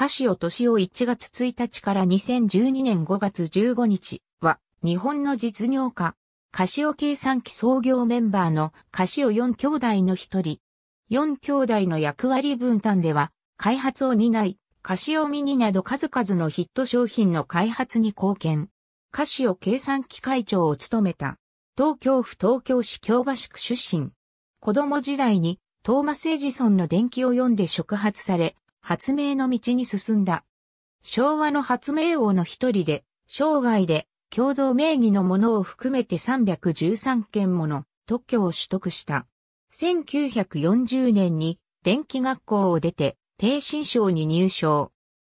カシオ年を1月1日から2012年5月15日は、日本の実業家、カシオ計算機創業メンバーのカシオ4兄弟の一人。4兄弟の役割分担では、開発を担い、カシオミニなど数々のヒット商品の開発に貢献。カシオ計算機会長を務めた。東京府東京市京橋区出身。子供時代にトーマス・エジソンの伝記を読んで触発され、発明の道に進んだ。昭和の発明王の一人で、生涯で共同名義のものを含めて313件もの特許を取得した。1940年に電気学校を出て、低新賞に入賞。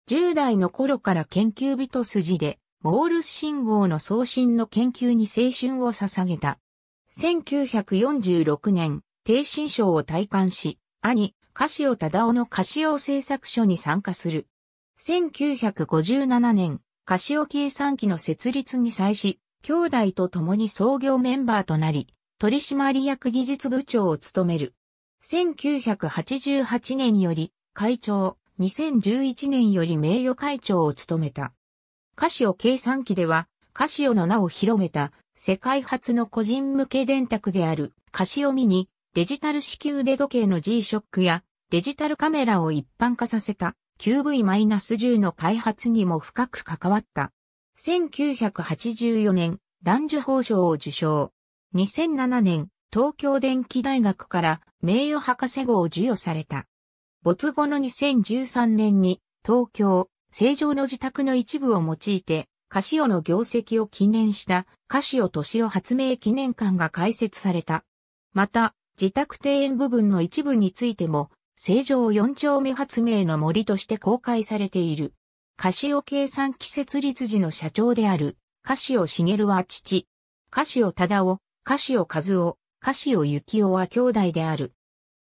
10代の頃から研究人筋で、モールス信号の送信の研究に青春を捧げた。1946年、低新賞を体感し、兄、カシオタダオのカシオ製作所に参加する。1957年、カシオ計算機の設立に際し、兄弟と共に創業メンバーとなり、取締役技術部長を務める。1988年より会長、2011年より名誉会長を務めた。カシオ計算機では、カシオの名を広めた世界初の個人向け電卓であるカシオミニデジタル式腕時計の g ショックやデジタルカメラを一般化させた QV-10 の開発にも深く関わった。1984年、ランジュ法賞を受賞。2007年、東京電機大学から名誉博士号を授与された。没後の2013年に東京、正常の自宅の一部を用いて、カシオの業績を記念したカシオ年を発明記念館が開設された。また、自宅庭園部分の一部についても成城四丁目発明の森として公開されている。カシオ計算機設立時の社長である、カシオ茂は父、カシオ忠夫、カシオ和夫、カシオ幸男は兄弟である。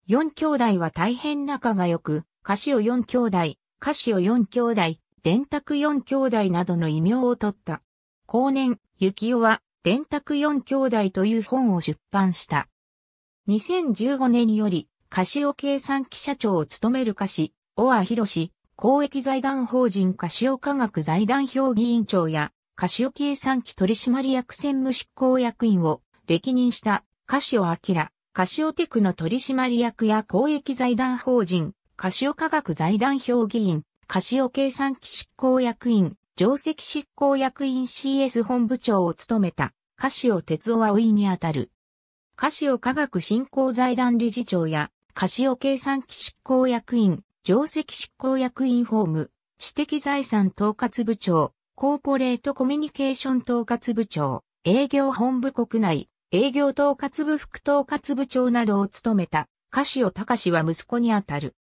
四兄弟は大変仲が良く、カシオ四兄弟、カシオ四兄弟、電卓四兄弟などの異名を取った。後年、幸男は、電卓四兄弟という本を出版した。2015年により、カシオ計算機社長を務めるカシ、オアヒロシ、公益財団法人カシオ科学財団評議員長や、カシオ計算機取締役専務執行役員を歴任したカシオアキラ、カシオテクの取締役や公益財団法人、カシオ科学財団評議員、カシオ計算機執行役員、上席執行役員 CS 本部長を務めた、カシオ哲夫は老いにあたる。カシオ科学振興財団理事長や、カシオ計算機執行役員、上席執行役員ホーム、私的財産統括部長、コーポレートコミュニケーション統括部長、営業本部国内、営業統括部副統括部長などを務めた、カシオ隆は息子にあたる。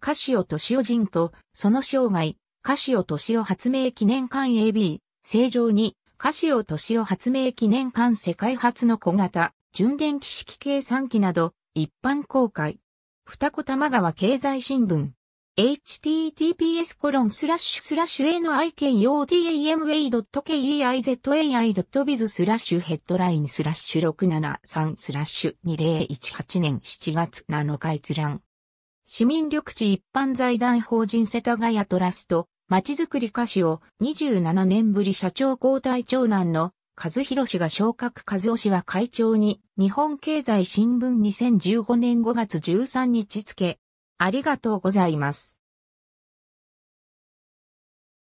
カシオ敏夫人と、その生涯、カシオ敏夫発明記念館 AB、正常に、カシオ敏夫発明記念館世界初の小型、純電気式計算機など、一般公開。二子玉川経済新聞。https コロンスラッシュスラッシュ a の i k o t a m a k e i z a i b i z スラッシュヘッドラインスラッシュ673スラッシュ2018年7月7日閲覧。市民緑地一般財団法人世田谷トラスト、まちづくり歌詞を27年ぶり社長交代長男の和弘が昇格和夫氏は会長に、日本経済新聞2015年5月13日付。ありがとうございます。